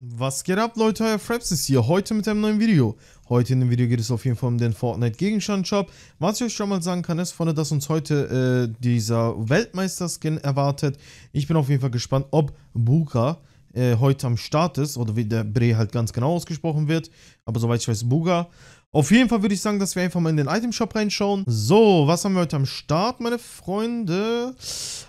Was geht ab Leute, euer Fraps ist hier, heute mit einem neuen Video. Heute in dem Video geht es auf jeden Fall um den Fortnite Gegenstand Shop. Was ich euch schon mal sagen kann, ist vorne, dass uns heute äh, dieser Weltmeister-Skin erwartet. Ich bin auf jeden Fall gespannt, ob Buga äh, heute am Start ist oder wie der Bre halt ganz genau ausgesprochen wird. Aber soweit ich weiß, Buga. Auf jeden Fall würde ich sagen, dass wir einfach mal in den Itemshop reinschauen. So, was haben wir heute am Start, meine Freunde?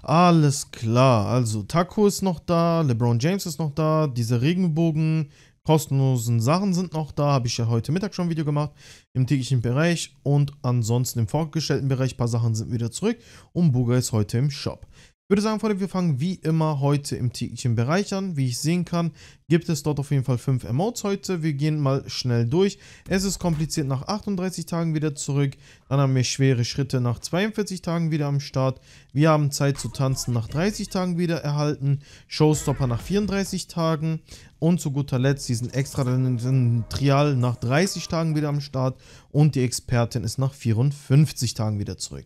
Alles klar. Also, Taco ist noch da, LeBron James ist noch da, diese Regenbogen, kostenlosen Sachen sind noch da. Habe ich ja heute Mittag schon ein Video gemacht im täglichen Bereich und ansonsten im vorgestellten Bereich. Ein paar Sachen sind wieder zurück und Buga ist heute im Shop. Ich würde sagen, Freunde, wir fangen wie immer heute im täglichen Bereich an. Wie ich sehen kann, gibt es dort auf jeden Fall 5 Emotes heute. Wir gehen mal schnell durch. Es ist kompliziert nach 38 Tagen wieder zurück. Dann haben wir schwere Schritte nach 42 Tagen wieder am Start. Wir haben Zeit zu tanzen nach 30 Tagen wieder erhalten. Showstopper nach 34 Tagen. Und zu guter Letzt diesen extra Trial nach 30 Tagen wieder am Start. Und die Expertin ist nach 54 Tagen wieder zurück.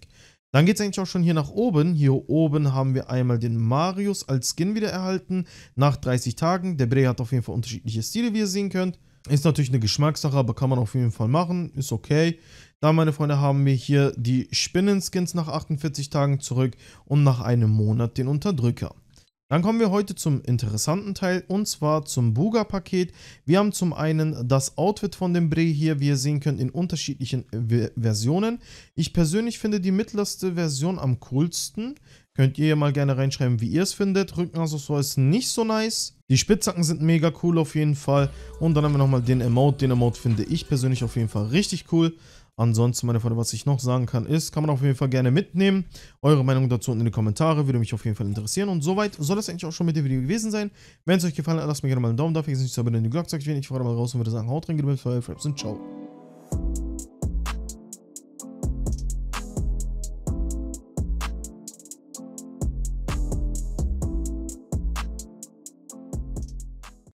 Dann geht es eigentlich auch schon hier nach oben. Hier oben haben wir einmal den Marius als Skin wieder erhalten. Nach 30 Tagen. Der Bray hat auf jeden Fall unterschiedliche Stile, wie ihr sehen könnt. Ist natürlich eine Geschmackssache, aber kann man auf jeden Fall machen. Ist okay. Dann, meine Freunde, haben wir hier die Spinnenskins nach 48 Tagen zurück und nach einem Monat den Unterdrücker. Dann kommen wir heute zum interessanten Teil und zwar zum Buga-Paket. Wir haben zum einen das Outfit von dem Bree hier, wie ihr sehen könnt, in unterschiedlichen Versionen. Ich persönlich finde die mittlerste Version am coolsten. Könnt ihr mal gerne reinschreiben, wie ihr es findet. Rückenaccessoire ist nicht so nice. Die Spitzhacken sind mega cool auf jeden Fall. Und dann haben wir nochmal den Emote. Den Emote finde ich persönlich auf jeden Fall richtig cool. Ansonsten, meine Freunde, was ich noch sagen kann, ist, kann man auf jeden Fall gerne mitnehmen. Eure Meinung dazu unten in die Kommentare, würde mich auf jeden Fall interessieren. Und soweit soll das eigentlich auch schon mit dem Video gewesen sein. Wenn es euch gefallen hat, lasst mir gerne mal einen Daumen da, vergesst nicht zu abonnieren, die Glocke sagt, ich wenig, ich fahre mal raus und würde sagen, haut rein, geht mit Fraps und ciao.